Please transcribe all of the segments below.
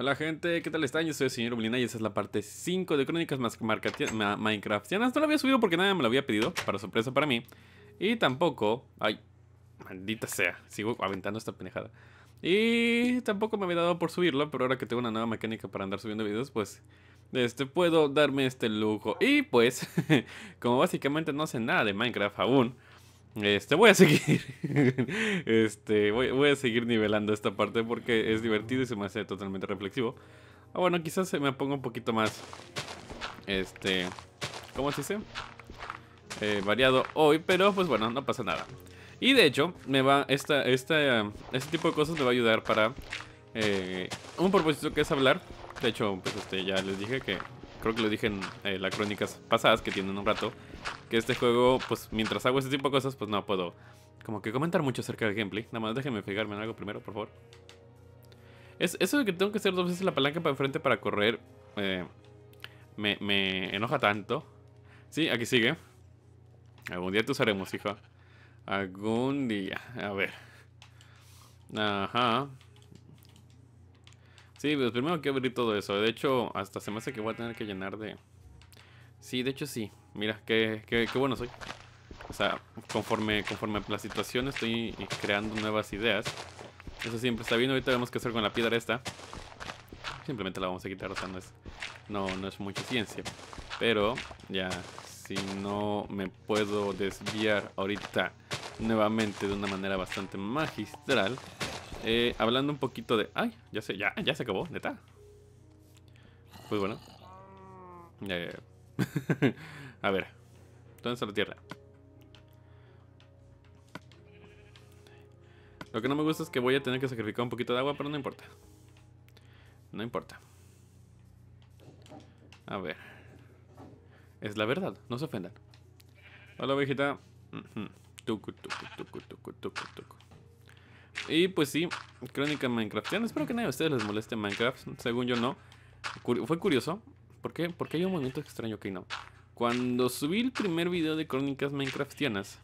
Hola gente, ¿qué tal están? Yo soy el señor Molina y esta es la parte 5 de Crónicas Más Minecraft Ya No lo había subido porque nadie me lo había pedido, para sorpresa para mí. Y tampoco... Ay, maldita sea, sigo aventando esta pendejada. Y tampoco me había dado por subirlo, pero ahora que tengo una nueva mecánica para andar subiendo videos, pues... Este, puedo darme este lujo. Y pues, como básicamente no sé nada de Minecraft aún... Este, voy a seguir. este, voy, a seguir nivelando esta parte porque es divertido y se me hace totalmente reflexivo. Ah, bueno, quizás se me ponga un poquito más. Este. ¿Cómo se dice? Eh, variado hoy, pero pues bueno, no pasa nada. Y de hecho, me va. Esta, esta, este tipo de cosas te va a ayudar para. Eh, un propósito que es hablar. De hecho, pues este, ya les dije que creo que lo dije en eh, las crónicas pasadas que tienen un rato, que este juego, pues mientras hago ese tipo de cosas, pues no puedo como que comentar mucho acerca del gameplay. Nada más déjenme fijarme en algo primero, por favor. Es, eso de que tengo que hacer dos veces la palanca para enfrente para correr, eh, me, me, enoja tanto. Sí, aquí sigue. Algún día te usaremos, hija. Algún día. A ver. Ajá. Sí, pero pues, primero hay que abrir todo eso. De hecho, hasta se me hace que voy a tener que llenar de... Sí, de hecho sí. Mira, qué, bueno soy. O sea, conforme, conforme la situación estoy eh, creando nuevas ideas. Eso siempre está bien. Ahorita tenemos que hacer con la piedra esta. Simplemente la vamos a quitar, o sea, es, no, no es mucha ciencia. Pero ya, si no me puedo desviar ahorita nuevamente de una manera bastante magistral, eh, hablando un poquito de... ¡Ay! Ya se, ya, ya se acabó, neta. Pues bueno. Eh, a ver. Entonces a la tierra? Lo que no me gusta es que voy a tener que sacrificar un poquito de agua, pero no importa. No importa. A ver. Es la verdad, no se ofendan. Hola, viejita Tucu, tucu, tucu, tucu, tucu, tucu. Y pues sí, crónica minecraftianas, Espero que nadie de ustedes les moleste Minecraft. Según yo no. fue curioso. ¿Por qué? Porque hay un momento extraño que no. Cuando subí el primer video de crónicas Minecraftianas,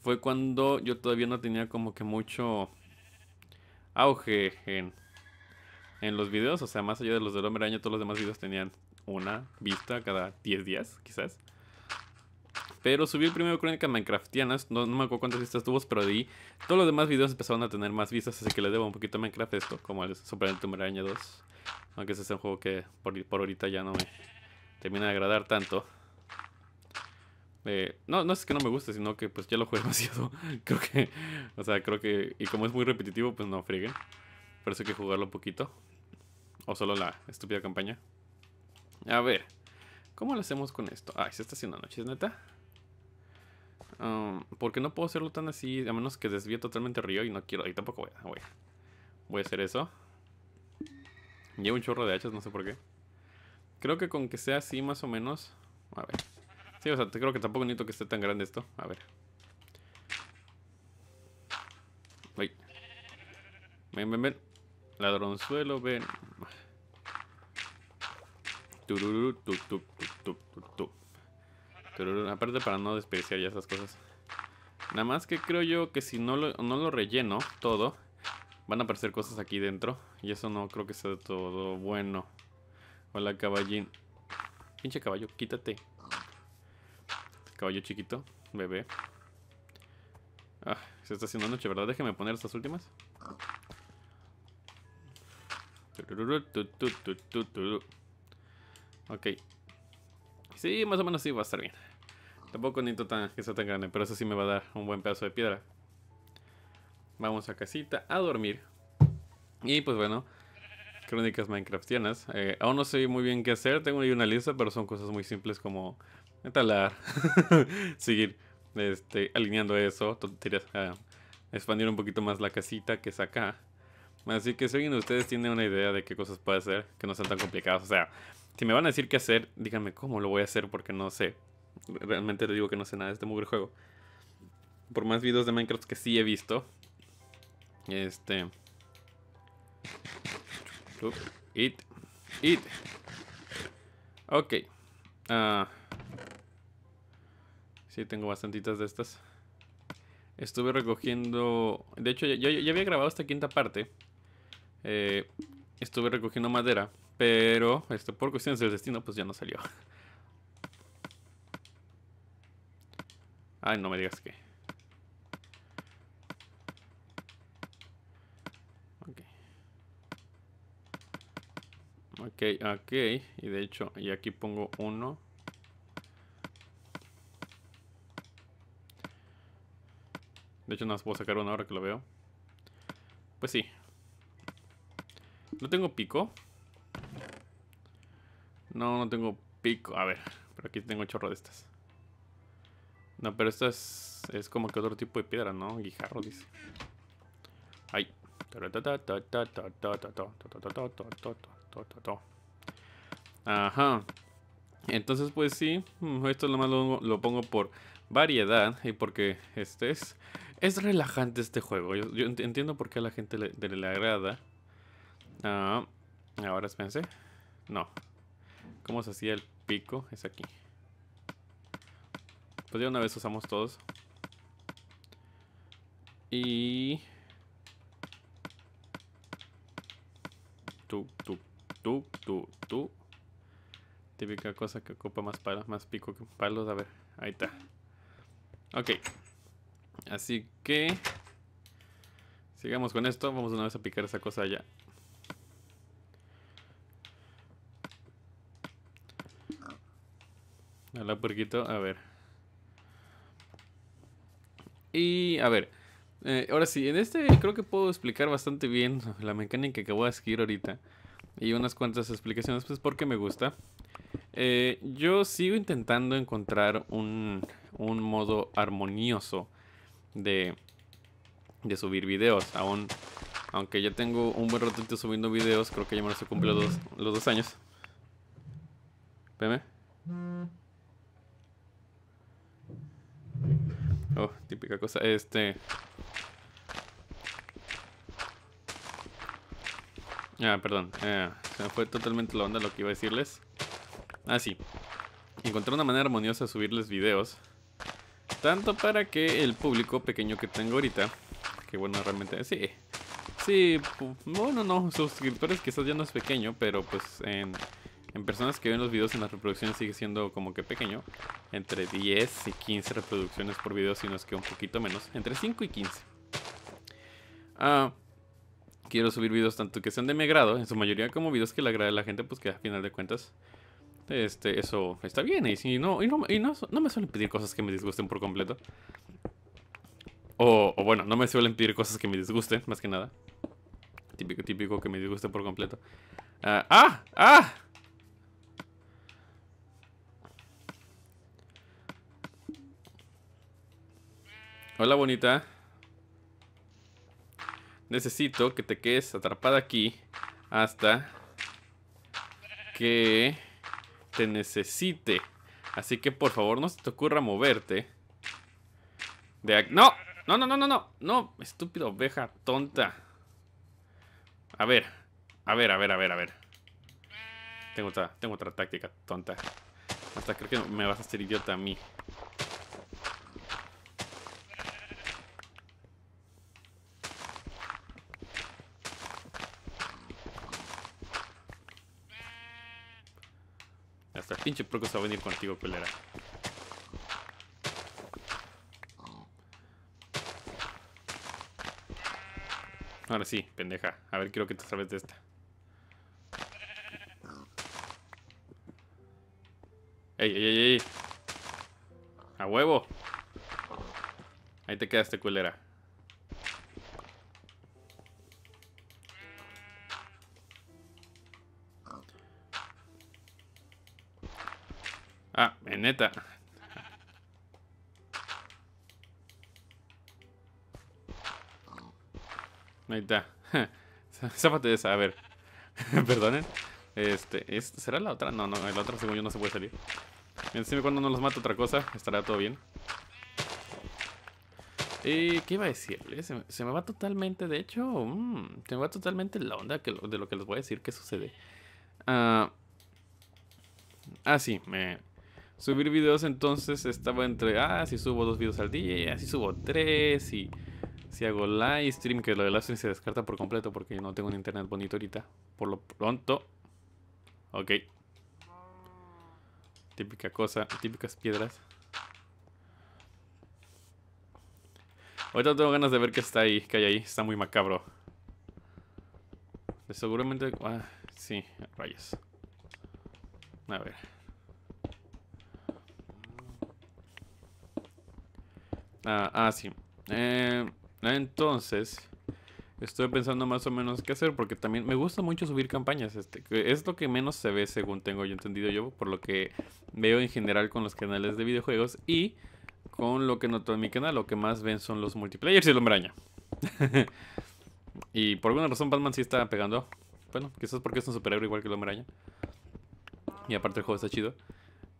fue cuando yo todavía no tenía como que mucho auge en, los videos. O sea, más allá de los del hombre año, todos los demás videos tenían una vista cada 10 días, quizás. Pero subí el primero crónica Minecraftianas, no, me acuerdo cuántas vistas tuvo, pero de ahí todos los demás videos empezaron a tener más vistas, así que le debo un poquito a Minecraft esto, como el Super Tumeraña 2. Aunque ese es un juego que por, ahorita ya no me termina de agradar tanto. Eh, no, no es que no me guste, sino que pues ya lo jugué demasiado. creo que, o sea, creo que, y como es muy repetitivo, pues no frieguen. Por eso hay que jugarlo un poquito. O solo la estúpida campaña. A ver, ¿cómo lo hacemos con esto? Ay, se está haciendo noche, neta. Ah, porque no puedo hacerlo tan así, a menos que desvíe totalmente el río y no quiero. Y tampoco voy a, voy a, hacer eso. Llevo un chorro de hachas, no sé por qué. Creo que con que sea así más o menos. A ver. Sí, o sea, creo que tampoco necesito que esté tan grande esto. A ver. Ven, ven, ven. Ladronzuelo, ven. tu, tu, pero aparte para no desperdiciar ya esas cosas. Nada más que creo yo que si no lo, no lo relleno todo, van a aparecer cosas aquí dentro. Y eso no creo que sea todo bueno. Hola caballín. Pinche caballo, quítate. Caballo chiquito, bebé. Ah, se está haciendo noche, ¿verdad? Déjeme poner estas últimas. Ok. Sí, más o menos sí va a estar bien. Tampoco necesito tan, que sea tan grande, pero eso sí me va a dar un buen pedazo de piedra. Vamos a casita a dormir. Y pues bueno, crónicas Minecraftianas. Eh, aún no sé muy bien qué hacer, tengo ahí una lista, pero son cosas muy simples como talar, seguir este, alineando eso, ah, expandir un poquito más la casita que es acá. Así que si alguien de ustedes tiene una idea de qué cosas puede hacer, que no sean tan complicadas, o sea, si me van a decir qué hacer, díganme cómo lo voy a hacer porque no sé realmente te digo que no sé nada de este mugre juego. Por más videos de Minecraft que sí he visto. Este. It. It. Ok. Ah, sí, tengo bastantitas de estas. Estuve recogiendo... De hecho, yo ya había grabado esta quinta parte. Eh, estuve recogiendo madera. Pero por cuestiones del destino, pues ya no salió. Ay, no me digas que. Ok. Ok, ok. Y de hecho, y aquí pongo uno. De hecho, no os puedo sacar una ahora que lo veo. Pues sí. No tengo pico. No, no tengo pico. A ver, pero aquí tengo chorro de estas. No, pero esta es, es como que otro tipo de piedra, ¿no? Guijarro, dice. Ay. Ajá. Entonces, pues sí, mm, esto nomás lo, lo pongo por variedad y porque este es, es relajante este juego. Yo, entiendo por qué a la gente le, agrada. Ah. ahora, espérense. No. ¿Cómo se hacía el pico? Es aquí. Pues ya una vez usamos todos. Y... Tú, tú, tú, tú, tú. Típica cosa que ocupa más palos, más pico que palos. A ver, ahí está. Ok. Así que... Sigamos con esto. Vamos una vez a picar esa cosa allá. Hola, puerquito. A ver. Y a ver, eh, ahora sí, en este creo que puedo explicar bastante bien la mecánica que voy a seguir ahorita. Y unas cuantas explicaciones, pues porque me gusta. Eh, yo sigo intentando encontrar un, modo armonioso de, subir videos. aunque ya tengo un buen ratito subiendo videos, creo que ya me los he los dos, años. Oh, típica cosa. Este. Ah, perdón. Ah, se me fue totalmente la onda lo que iba a decirles. Ah, sí. Encontré una manera armoniosa de subirles videos. Tanto para que el público pequeño que tengo ahorita. Que bueno, realmente. Sí. Sí, bueno, no. Suscriptores quizás ya no es pequeño, pero pues en. En personas que ven los videos en las reproducciones sigue siendo como que pequeño. Entre 10 y 15 reproducciones por video, si no es que un poquito menos. Entre 5 y 15. Ah, quiero subir videos tanto que sean de mi grado en su mayoría como videos que le agrade a la gente, pues que a final de cuentas este, eso está bien. Y, si no, no, me suelen pedir cosas que me disgusten por completo. O, bueno, no me suelen pedir cosas que me disgusten, más que nada. Típico, típico que me disgusten por completo. ¡Ah! ¡Ah! ah. Hola, bonita. Necesito que te quedes atrapada aquí hasta que te necesite. Así que por favor no se te ocurra moverte. ¡No! No, no, no, no, no. No, estúpida oveja tonta. A ver. A ver, a ver, a ver, a ver. Tengo otra, tengo otra táctica tonta. Hasta creo que me vas a hacer idiota a mí. Esta pinche Proco va a venir contigo, culera. Ahora sí, pendeja. A ver, quiero que te salves de esta. ¡Ey, ey, ey! ey! ¡A huevo! Ahí te quedaste, culera. Neta. Ahí está. de esa, a ver. Perdonen. Este, ¿será la otra? No, no, la otra según yo no se puede salir. Encima cuando no los mata otra cosa, estará todo bien. y eh, ¿Qué iba a decir? Eh, se, me va totalmente, de hecho, mm, se me va totalmente la onda de lo que les voy a decir que sucede. ah, ah sí, me, subir videos entonces estaba entre, ah, si subo dos videos al día, y ah, si subo tres, y si hago live stream, que lo de live stream se descarta por completo porque no tengo un internet bonito ahorita. Por lo pronto. Ok. Típica cosa, típicas piedras. Ahorita tengo ganas de ver qué está ahí, qué hay ahí. Está muy macabro. Seguramente... Ah, sí, rayos. A ver. Ah, ah, sí. Eh, entonces, estoy pensando más o menos qué hacer porque también me gusta mucho subir campañas. Este, es lo que menos se ve, según tengo yo entendido yo, por lo que veo en general con los canales de videojuegos y con lo que noto en mi canal. Lo que más ven son los multiplayers y el hombraña. y por alguna razón Batman sí está pegando. Bueno, quizás porque es un superhéroe igual que el hombraña. Y aparte el juego está chido.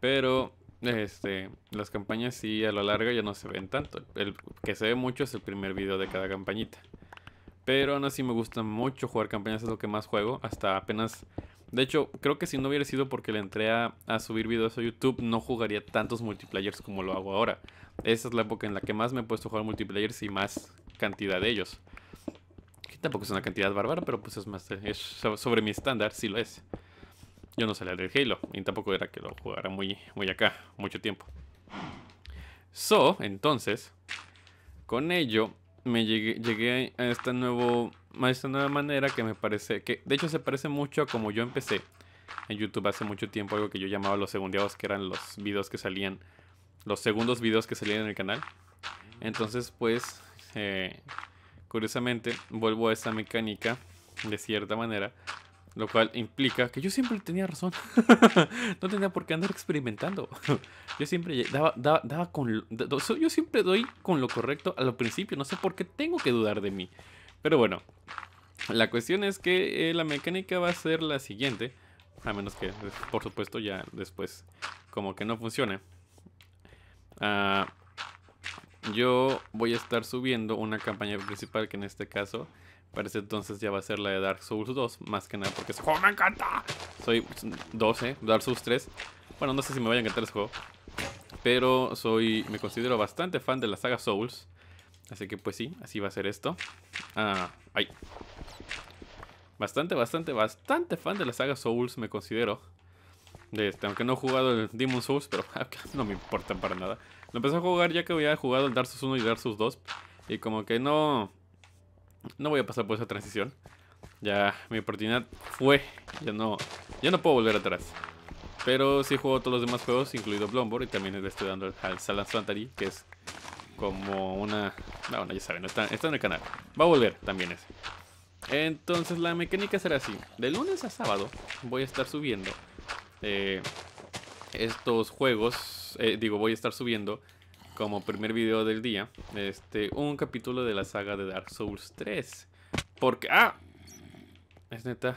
Pero este, las campañas sí a lo larga ya no se ven tanto. El que se ve mucho es el primer video de cada campañita. Pero aún así me gusta mucho jugar campañas, es lo que más juego. Hasta apenas. De hecho, creo que si no hubiera sido porque le entré a, subir videos a YouTube, no jugaría tantos multiplayers como lo hago ahora. Esa es la época en la que más me he puesto a jugar multiplayers y más cantidad de ellos. Que tampoco es una cantidad bárbara, pero pues es más. sobre mi estándar, sí lo es. Yo no salía del Halo y tampoco era que lo jugara muy, muy acá, mucho tiempo. So, entonces, con ello me llegué, llegué a, esta nuevo, a esta nueva manera que me parece, que de hecho se parece mucho a como yo empecé en YouTube hace mucho tiempo, algo que yo llamaba los segundeados, que eran los videos que salían, los segundos videos que salían en el canal. Entonces, pues, eh, curiosamente, vuelvo a esa mecánica de cierta manera lo cual implica que yo siempre tenía razón. no tenía por qué andar experimentando. yo siempre daba, con... Yo siempre doy con lo correcto al principio. No sé por qué tengo que dudar de mí. Pero bueno, la cuestión es que eh, la mecánica va a ser la siguiente. A menos que, eh, por supuesto, ya después como que no funcione. Ah, yo voy a estar subiendo una campaña principal que en este caso Parece entonces ya va a ser la de Dark Souls 2, más que nada porque ese juego me encanta. Soy 12, eh, Dark Souls 3. Bueno, no sé si me vaya a encantar ese juego. Pero soy, me considero bastante fan de la saga Souls. Así que pues sí, así va a ser esto. Ah, ay. Bastante, bastante, bastante fan de la saga Souls, me considero. De este, aunque no he jugado el Demon Souls, pero no me importa para nada. Lo empecé a jugar ya que había jugado el Dark Souls 1 y Dark Souls 2. Y como que no, no voy a pasar por esa transición. Ya mi oportunidad fue. Ya no, ya no puedo volver atrás. Pero sí juego todos los demás juegos, incluido Blombor, Y también le estoy dando al Salazar Santari, que es como una... bueno, ya saben, está, en el canal. Va a volver también ese. Entonces la mecánica será así. De lunes a sábado voy a estar subiendo eh, estos juegos. Eh, digo, voy a estar subiendo como primer video del día, este, un capítulo de la saga de Dark Souls 3. Porque, ah, es neta.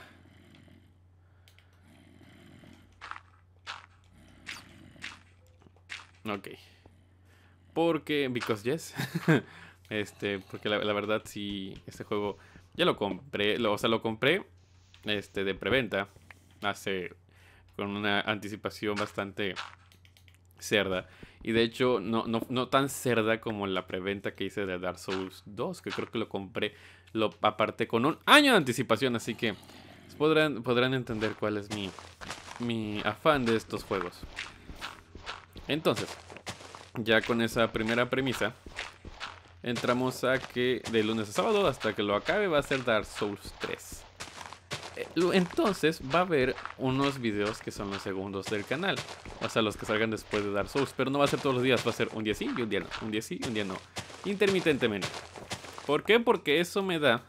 Ok. Porque, because yes. este, porque la, verdad sí, este juego ya lo compré, o sea, lo compré este, de preventa hace con una anticipación bastante cerda. Y de hecho, no, no, no tan cerda como la preventa que hice de Dark Souls 2, que creo que lo compré, lo aparté con un año de anticipación, así que pues podrán, podrán entender cuál es mi, mi afán de estos juegos. Entonces, ya con esa primera premisa, entramos a que de lunes a sábado hasta que lo acabe va a ser Dark Souls 3 entonces va a haber unos videos que son los segundos del canal. O sea, los que salgan después de Dark Souls. Pero no va a ser todos los días, va a ser un día sí y un día no. Un día sí y un día no. Intermitentemente. ¿Por qué? Porque eso me da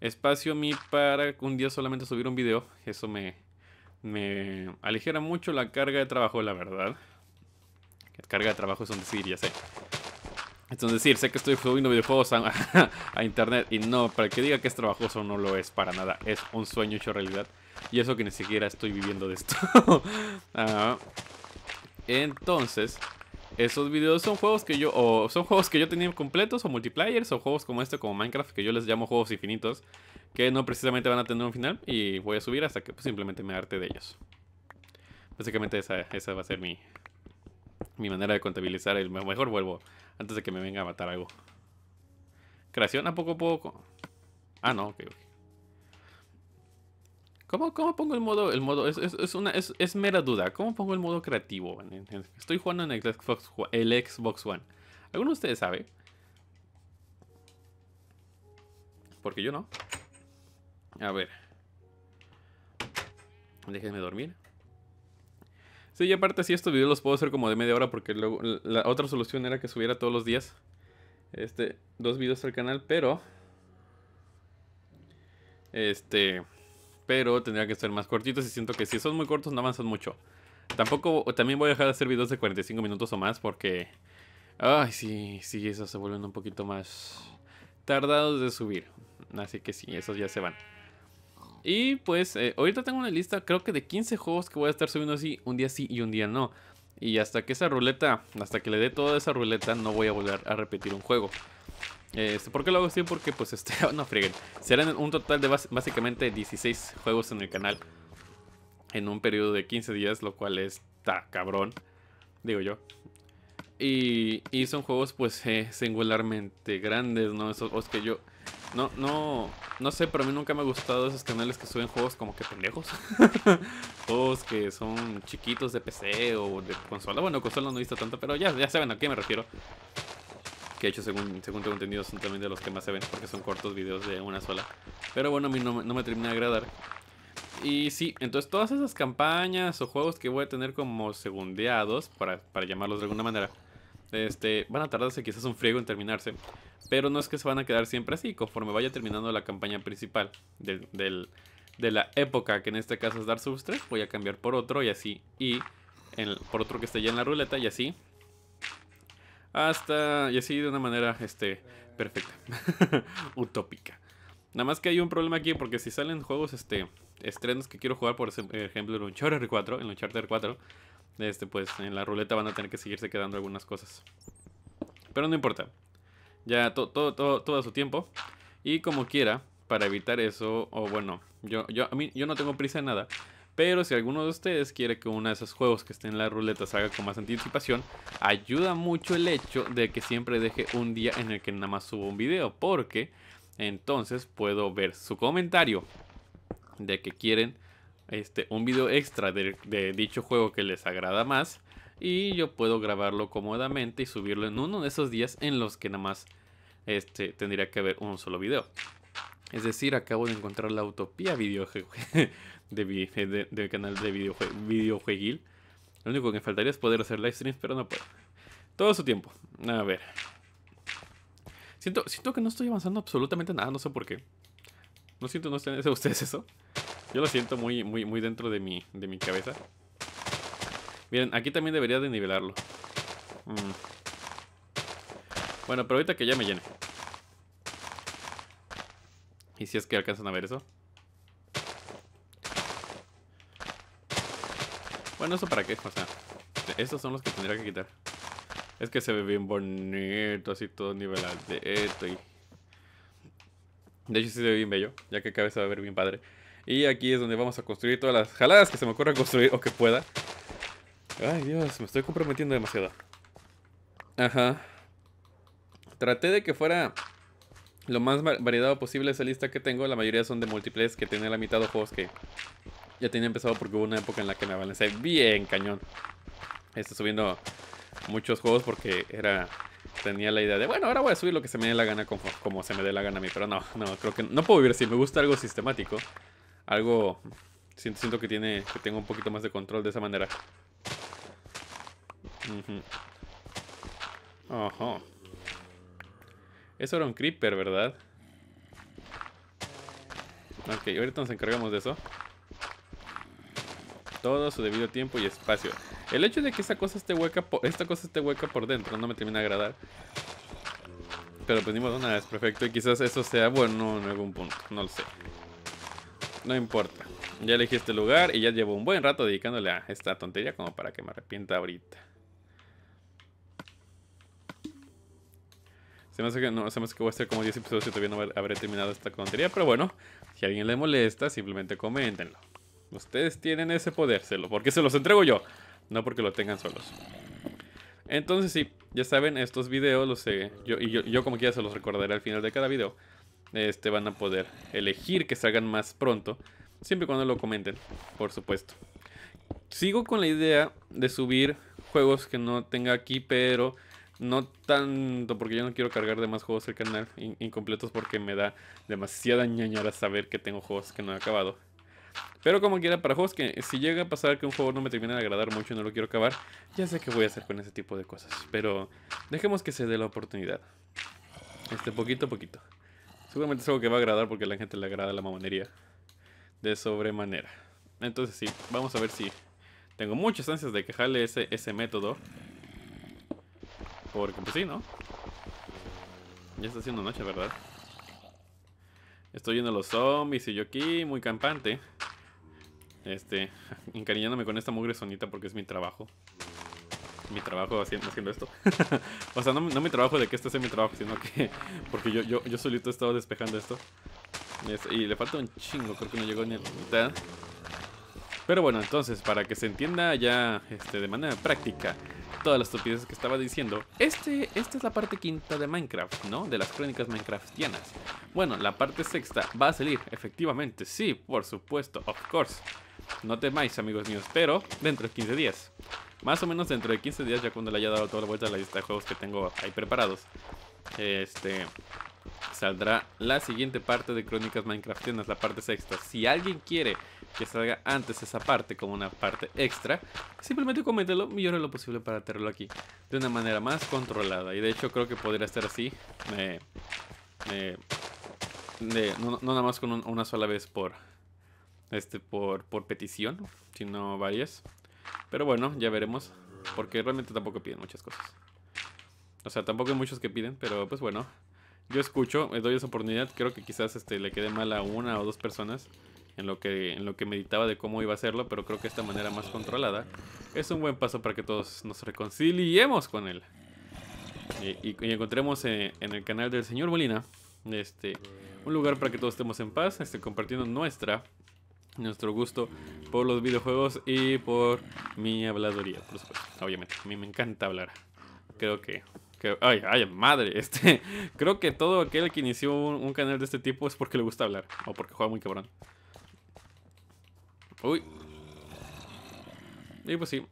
espacio a mí para un día solamente subir un video. Eso me, me aligera mucho la carga de trabajo, la verdad. Carga de trabajo es un decir, ya sé. Entonces decir, sé que estoy subiendo videojuegos a, internet y no, para que diga que es trabajoso no lo es para nada, es un sueño hecho realidad. Y eso que ni siquiera estoy viviendo de esto. Ah, entonces, esos videos son juegos que yo, o son juegos que yo tenía completos o multiplayers o juegos como este, como Minecraft, que yo les llamo juegos infinitos, que no precisamente van a tener un final y voy a subir hasta que pues, simplemente me harte de ellos. Básicamente esa va a ser mi, mi manera de contabilizar el mejor vuelvo antes de que me venga a matar algo. Creación a poco a poco. Ah, no, ok, ok. ¿Cómo, pongo el modo? El modo es, una, es, mera duda. ¿Cómo pongo el modo creativo? Estoy jugando en el Xbox, el Xbox One. ¿Alguno de ustedes sabe? Porque yo no. A ver. Déjenme dormir. Sí, y aparte si estos videos los puedo hacer como de media hora porque la otra solución era que subiera todos los días este dos videos al canal, pero este pero tendría que ser más cortitos y siento que si son muy cortos no avanzan mucho. Tampoco también voy a dejar de hacer videos de 45 minutos o más porque ay, sí, sí, esos se vuelven un poquito más tardados de subir. Así que sí, esos ya se van. Y pues eh, ahorita tengo una lista, creo que de 15 juegos que voy a estar subiendo así, un día sí y un día no. Y hasta que esa ruleta, hasta que le dé toda esa ruleta, no voy a volver a repetir un juego. Este, ¿Por qué lo hago así? Porque pues este, no freguen, Serán un total de básicamente 16 juegos en el canal. En un periodo de 15 días, lo cual está cabrón. Digo yo. Y, y son juegos pues eh, singularmente grandes, ¿no? Esos, que yo... No, no, no sé, pero a mí nunca me ha gustado esos canales que suben juegos como que pendejos. juegos que son chiquitos de PC o de consola. Bueno, consola no he visto tanto, pero ya, ya saben a qué me refiero. Que he hecho, según, según tengo entendido, son también de los que más se ven porque son cortos videos de una sola. Pero bueno, a mí no, me termina de agradar. Y sí, entonces todas esas campañas o juegos que voy a tener como segundeados, para, para llamarlos de alguna manera, este, van a tardarse quizás un friego en terminarse, pero no es que se van a quedar siempre así, conforme vaya terminando la campaña principal de, la época, que en este caso es Dark Souls 3, voy a cambiar por otro y así, y por otro que esté ya en la ruleta y así, hasta, y así de una manera, este, perfecta, utópica. Nada más que hay un problema aquí, porque si salen juegos, este, estrenos que quiero jugar, por ejemplo, en Uncharted 4, en Uncharted 4, este, pues en la ruleta van a tener que seguirse quedando algunas cosas. Pero no importa. Ya todo, a su tiempo. Y como quiera, para evitar eso, o bueno, yo, yo, a mí, yo no tengo prisa en nada. Pero si alguno de ustedes quiere que uno de esos juegos que esté en la ruleta salga con más anticipación, ayuda mucho el hecho de que siempre deje un día en el que nada más subo un video, porque entonces puedo ver su comentario de que quieren este, un video extra de, dicho juego que les agrada más y yo puedo grabarlo cómodamente y subirlo en uno de esos días en los que nada más este, tendría que haber un solo video. Es decir, acabo de encontrar la utopía video de, de, canal de videojuego videojueguil. Lo único que me faltaría es poder hacer live streams, pero no puedo. Todo su tiempo. A ver. Siento, siento que no estoy avanzando absolutamente nada, no sé por qué. No siento, no sé, ustedes eso. Yo lo siento muy, muy, muy dentro de mi, de mi cabeza. Miren, aquí también debería de nivelarlo. Mm. Bueno, pero ahorita que ya me llene. Y si es que alcanzan a ver eso. Bueno, ¿eso para qué? O sea, estos son los que tendría que quitar. Es que se ve bien bonito, así todo nivelado de esto De hecho, sí se ve bien bello, ya que cabeza va a ver bien padre. Y aquí es donde vamos a construir todas las jaladas que se me ocurra construir o que pueda. Ay, Dios, me estoy comprometiendo demasiado. Ajá. Traté de que fuera lo más variedado posible esa lista que tengo. La mayoría son de múltiples que tenía la mitad de juegos que ya tenía empezado porque hubo una época en la que me avancé bien cañón. Estoy subiendo muchos juegos porque era tenía la idea de, bueno, ahora voy a subir lo que se me dé la gana como, se me dé la gana a mí, pero no, no, creo que no puedo vivir así, me gusta algo sistemático algo siento, que tiene que tengo un poquito más de control de esa manera. Ajá. Eso era un creeper, ¿verdad? Ok, ahorita nos encargamos de eso. Todo su debido tiempo y espacio. El hecho de que esta cosa esté hueca por, esta cosa esté hueca por dentro no me termina de agradar. Pero pues una vez, es perfecto. Y quizás eso sea bueno en algún punto, no lo sé. No importa. Ya elegí este lugar y ya llevo un buen rato dedicándole a esta tontería como para que me arrepienta ahorita. Se me hace que, no, voy a hacer como 10 episodios y todavía no habré terminado esta tontería. Pero bueno, si a alguien le molesta, simplemente coméntenlo. Ustedes tienen ese poder, porque se los entrego yo. No porque lo tengan solos. Entonces sí, ya saben, estos videos los sé. Eh, yo, y yo, yo como quiera se los recordaré al final de cada video este, van a poder elegir que salgan más pronto, siempre cuando lo comenten, por supuesto. Sigo con la idea de subir juegos que no tenga aquí, pero no tanto porque yo no quiero cargar de más juegos el canal incompletos porque me da demasiada ñañara saber que tengo juegos que no he acabado. Pero como quiera, para juegos que si llega a pasar que un juego no me termina de agradar mucho y no lo quiero acabar, ya sé qué voy a hacer con ese tipo de cosas. Pero dejemos que se dé la oportunidad. Este poquito a poquito. Seguramente es algo que va a agradar porque a la gente le agrada la mamonería. De sobremanera. Entonces sí, vamos a ver si... Tengo muchas ansias de quejarle ese, ese método. Porque pues sí, ¿no? Ya está haciendo noche, ¿verdad? Estoy yendo a los zombies y yo aquí, muy campante. Este, encariñándome con esta mugre sonita porque es mi trabajo mi trabajo haciendo, esto. o sea, no, mi trabajo de que esto sea mi trabajo, sino que porque yo, yo, solito he estado despejando esto. Y le falta un chingo, creo que no llegó ni a la mitad. Pero bueno, entonces, para que se entienda ya este, de manera práctica, todas las estupideces que estaba diciendo. Este, esta es la parte quinta de Minecraft, ¿no? De las crónicas Minecraftianas. Bueno, la parte sexta va a salir, efectivamente, sí, por supuesto, of course. No temáis, amigos míos, pero dentro de 15 días. Más o menos dentro de 15 días, ya cuando le haya dado toda la vuelta a la lista de juegos que tengo ahí preparados. Este, saldrá la siguiente parte de Crónicas Minecraft Minecraftianas, la parte sexta. Si alguien quiere que salga antes esa parte como una parte extra, simplemente coméntelo y yo haré lo posible para tenerlo aquí de una manera más controlada. Y de hecho creo que podría estar así, no, nada más con una sola vez por, este, por, por petición, sino varias. Pero bueno, ya veremos, porque realmente tampoco piden muchas cosas. O sea, tampoco hay muchos que piden, pero pues bueno, yo escucho, me doy esa oportunidad, creo que quizás este, le quede mal a una o dos personas en lo, que, en lo que meditaba de cómo iba a hacerlo, pero creo que esta manera más controlada es un buen paso para que todos nos reconciliemos con él. Y, encontremos eh, en, el canal del señor Molina este, un lugar para que todos estemos en paz, este, compartiendo nuestra, nuestro gusto por los videojuegos y por mi habladoría, obviamente. A mí me encanta hablar creo que ay, ay, madre, este, creo que todo aquel que inició un, canal de este tipo es porque le gusta hablar, o porque juega muy cabrón. Uy. Y pues sí.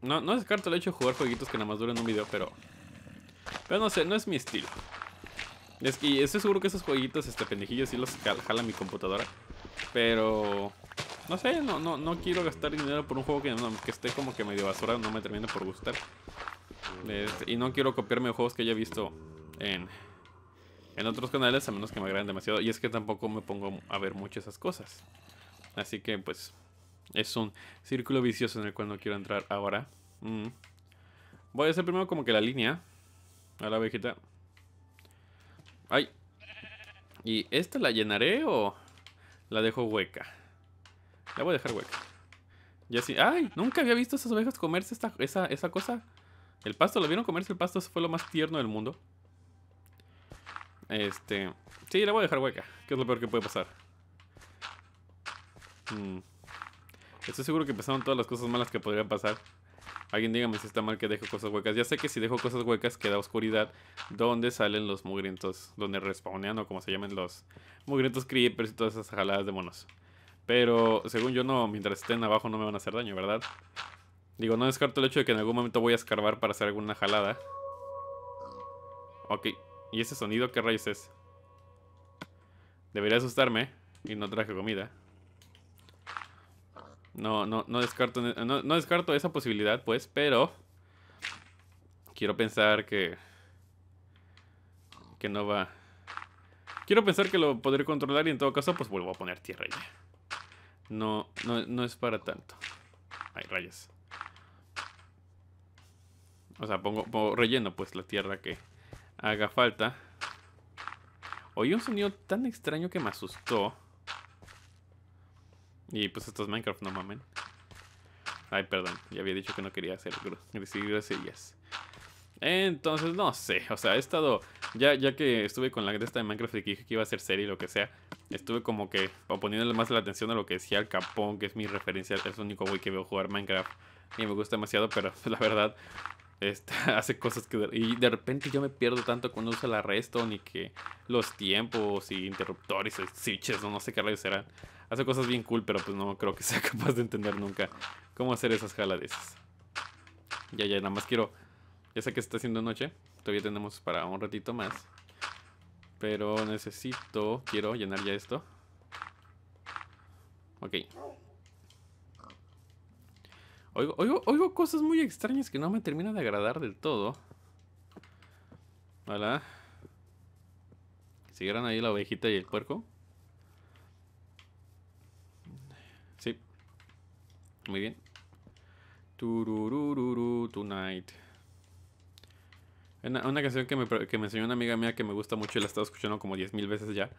No, no descarto el hecho de jugar jueguitos que nada más duran un video, pero... Pero no sé, no es mi estilo. Es que estoy seguro que esos jueguitos, este pendejillo, sí los jala mi computadora. Pero... No sé, no, no, no quiero gastar dinero por un juego que, que esté como que medio basura, no me termine por gustar. Este, y no quiero copiarme juegos que haya visto en, en otros canales, a menos que me agraden demasiado. Y es que tampoco me pongo a ver mucho esas cosas. Así que pues es un círculo vicioso en el cual no quiero entrar ahora. Mm. Voy a hacer primero como que la línea. A la abejita. Ay. ¿Y esta la llenaré o la dejo hueca? La voy a dejar hueca. ya sí ¡Ay! Nunca había visto esas ovejas comerse esta, esa, esa cosa. El pasto, ¿lo vieron comerse? El pasto fue lo más tierno del mundo. Este... Sí, la voy a dejar hueca. Que es lo peor que puede pasar. Mm. Estoy seguro que empezaron todas las cosas malas que podrían pasar. Alguien dígame si está mal que dejo cosas huecas. Ya sé que si dejo cosas huecas queda oscuridad. Donde salen los mugrientos. Donde respawnean o como se llaman los mugrientos creepers y todas esas jaladas de monos. Pero según yo no, mientras estén abajo no me van a hacer daño, ¿verdad? Digo, no descarto el hecho de que en algún momento voy a escarbar para hacer alguna jalada. Ok. ¿Y ese sonido qué rayos es? Debería asustarme. Y no traje comida. No, no, no descarto, no, descarto esa posibilidad, pues, pero... Quiero pensar que... Que no va... Quiero pensar que lo podré controlar y en todo caso, pues vuelvo a poner tierra ya. No, no, no es para tanto. Hay rayos o sea, pongo, relleno pues la tierra que haga falta. Oí un sonido tan extraño que me asustó. Y pues esto es Minecraft, no mamen. Ay, perdón, ya había dicho que no quería hacer yes. Entonces, no sé, o sea, he estado, ya, ya que estuve con la esta de Minecraft y que dije que iba a ser serie y lo que sea, estuve como que poniéndole más la atención a lo que decía el Capón, que es mi referencia, es el único güey que veo jugar Minecraft y me gusta demasiado, pero la verdad, este, hace cosas que... Y de repente yo me pierdo tanto cuando usa la Redstone y que los tiempos y interruptores y switches no sé qué rayos serán. Hace cosas bien cool, pero pues no creo que sea capaz de entender nunca cómo hacer esas jalades. Ya, ya, nada más quiero... Ya sé que está haciendo noche. Todavía tenemos para un ratito más. Pero necesito... Quiero llenar ya esto. Ok. Oigo, oigo, oigo cosas muy extrañas que no me terminan de agradar del todo. Hola. ¿Siguieran ahí la ovejita y el puerco? Sí. Muy bien. Tururururu tonight. Una, una canción que me, que me, enseñó una amiga mía que me gusta mucho y la he estado escuchando como 10.000 veces ya.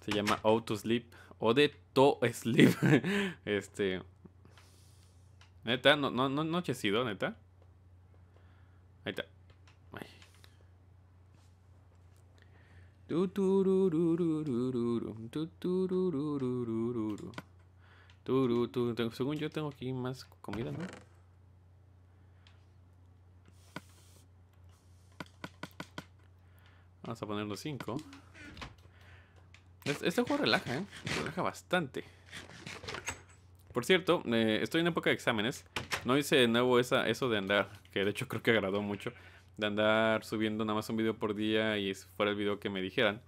Se llama Out to Sleep o de To Sleep. este, Neta, no, no, no, nochecido, neta. Ahí está. Según yo tengo aquí más comida, ¿no? Vamos a poner los 5. Este, este juego relaja, ¿eh? Relaja bastante. Por cierto, eh, estoy en época de exámenes. No hice de nuevo esa, eso de andar, que de hecho creo que agradó mucho, de andar subiendo nada más un video por día y fuera el video que me dijeran.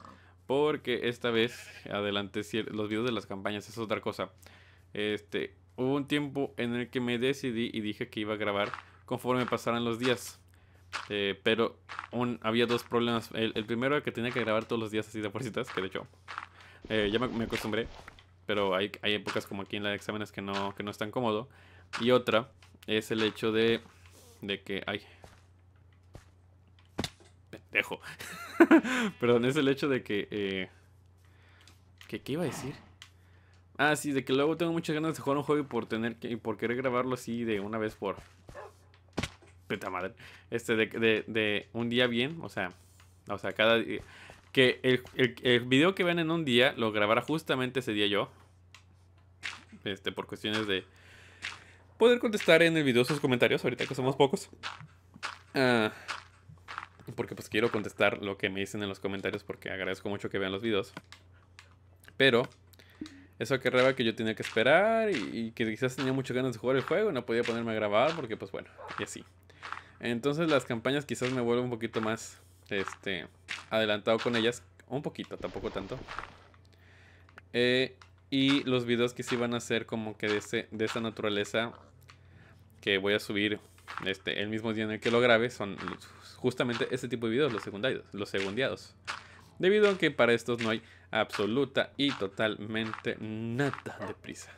Porque esta vez adelante los videos de las campañas, es otra cosa. Este, hubo un tiempo en el que me decidí y dije que iba a grabar conforme pasaran los días. Eh, pero había dos problemas. El, primero era que tenía que grabar todos los días así de porcitas que de hecho eh, ya me acostumbré pero hay, épocas como aquí en la de exámenes que no, que no es tan cómodo. Y otra es el hecho de, de que... Ay, pendejo. Perdón, es el hecho de que... Eh, ¿Qué iba a decir? Ah, sí, de que luego tengo muchas ganas de jugar un juego y por tener que, y por querer grabarlo así de una vez por. Peta madre. Este, de, de, de, un día bien, o sea. O sea, cada que el, el, video que vean en un día lo grabará justamente ese día yo. Este, por cuestiones de poder contestar en el video sus comentarios, ahorita que somos pocos. Ah, porque pues quiero contestar lo que me dicen en los comentarios porque agradezco mucho que vean los videos. Pero eso reba que yo tenía que esperar y, y, que quizás tenía muchas ganas de jugar el juego y no podía ponerme a grabar porque pues bueno, y así. Entonces las campañas quizás me vuelven un poquito más este, adelantado con ellas un poquito, tampoco tanto. Eh, y los videos que sí van a ser como que de, de esa naturaleza que voy a subir este, el mismo día en el que lo grabe son justamente este tipo de videos, los secundarios, los segundiados. Debido a que para estos no hay absoluta y totalmente nada de prisa.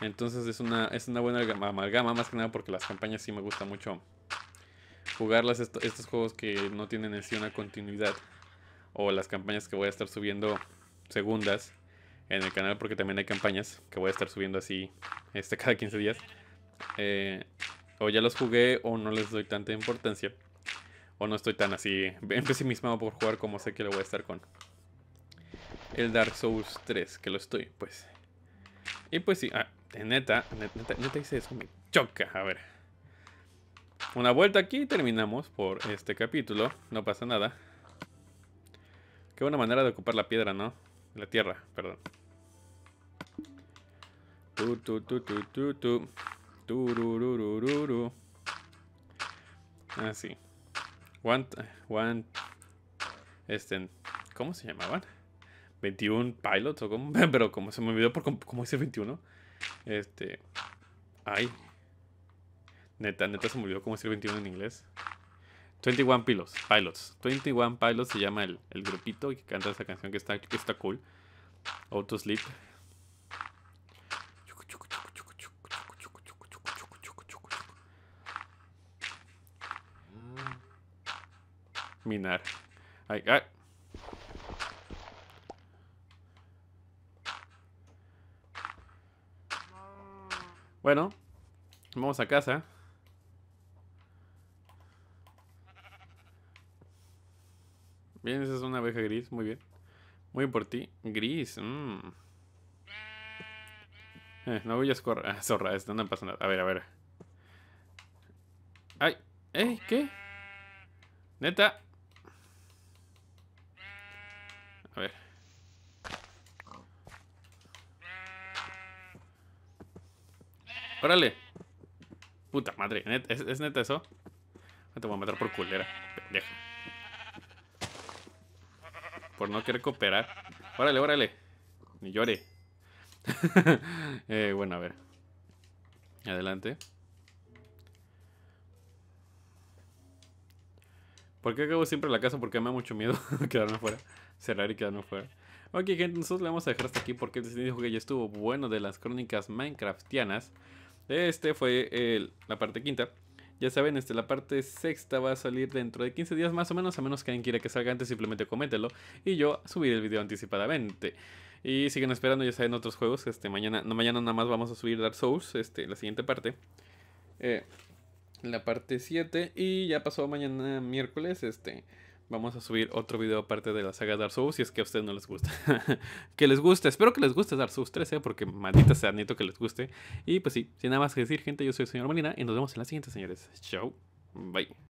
Entonces es una, es una buena amalgama, más que nada porque las campañas sí me gustan mucho jugar estos juegos que no tienen en sí una continuidad o las campañas que voy a estar subiendo segundas en el canal porque también hay campañas que voy a estar subiendo así este, cada 15 días. Eh, o ya los jugué o no les doy tanta importancia. O no estoy tan así pesimismo por jugar como sé que lo voy a estar con el Dark Souls 3, que lo estoy, pues. Y pues sí, ah, neta, neta, neta hice eso, me choca. A ver una vuelta aquí y terminamos por este capítulo. No pasa nada. Qué buena manera de ocupar la piedra, ¿no? La tierra, perdón. Tu, tu, Así. One, one, este, ¿cómo se llamaban? 21 pilots o cómo, pero como se me olvidó por cómo hice 21. Este, ay, Neta, neta se murió como cómo decir 21 en inglés. 21 Pilots. Pilots. 21 Pilots se llama el, el grupito que canta esa canción que está, que está cool. Auto Sleep. Minar. Ay, ay. Bueno, vamos a casa. Bien, esa es una abeja gris, muy bien. Muy bien por ti. Gris, mm. eh, no voy a escorrer. Ah, zorra, esto no pasa nada. A ver, a ver. Ay, ¿eh? ¿Qué? Neta. A ver. Órale. Puta madre, ¿Es, neta eso? No ah, te voy a matar por culera, pendejo por no querer cooperar. Órale, órale. Ni llore. eh, bueno, a ver. Adelante. ¿Por qué acabo siempre la casa? Porque me da mucho miedo quedarme fuera. Cerrar y quedarme fuera. Ok, gente, nosotros le vamos a dejar hasta aquí porque el dijo que ya estuvo bueno de las crónicas Minecraftianas. Este fue la parte quinta. Ya saben, este, la parte sexta va a salir dentro de 15 días más o menos, a menos que alguien quiera que salga antes, simplemente coméntelo y yo subiré el video anticipadamente. Y siguen esperando, ya saben, otros juegos. Este, mañana, no, mañana nada más vamos a subir Dark Souls, este, la siguiente parte. Eh, la parte 7 y ya pasó mañana miércoles, este... Vamos a subir otro video aparte de la saga Dark Souls si es que a ustedes no les gusta. que les guste, espero que les guste Dark Souls 13, ¿eh? porque maldita sea nieto que les guste. Y pues sí, sin nada más que decir, gente, yo soy el señor Molina y nos vemos en la siguiente, señores. Chao, bye.